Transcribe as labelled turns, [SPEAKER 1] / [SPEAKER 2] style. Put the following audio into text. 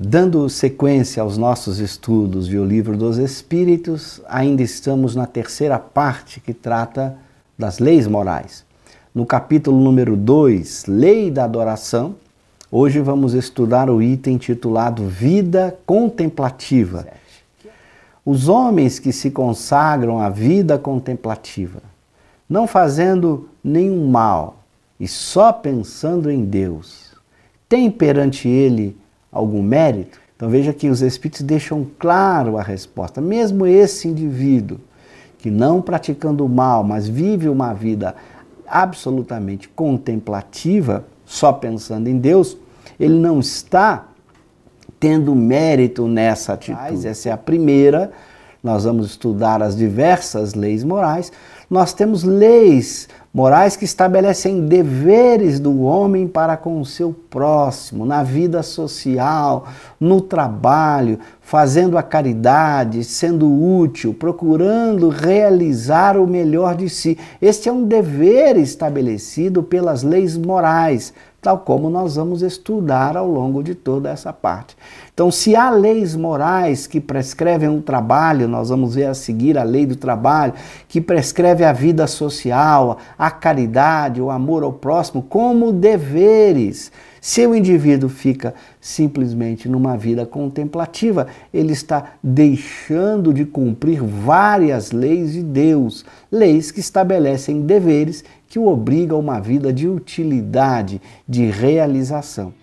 [SPEAKER 1] Dando sequência aos nossos estudos e O Livro dos Espíritos, ainda estamos na terceira parte que trata das leis morais. No capítulo número 2, Lei da Adoração, hoje vamos estudar o item titulado Vida Contemplativa. Os homens que se consagram à vida contemplativa, não fazendo nenhum mal e só pensando em Deus, têm perante ele algum mérito? Então veja que os Espíritos deixam claro a resposta. Mesmo esse indivíduo que não praticando o mal, mas vive uma vida absolutamente contemplativa, só pensando em Deus, ele não está tendo mérito nessa atitude. Essa é a primeira. Nós vamos estudar as diversas leis morais. Nós temos leis morais que estabelecem deveres do homem para com o seu próximo, na vida social, no trabalho, fazendo a caridade, sendo útil, procurando realizar o melhor de si. Este é um dever estabelecido pelas leis morais, tal como nós vamos estudar ao longo de toda essa parte. Então, se há leis morais que prescrevem o trabalho, nós vamos ver a seguir a lei do trabalho, que prescreve a vida social, a caridade, o amor ao próximo, como deveres. Se o indivíduo fica simplesmente numa vida contemplativa, ele está deixando de cumprir várias leis de Deus, leis que estabelecem deveres que o obriga a uma vida de utilidade, de realização.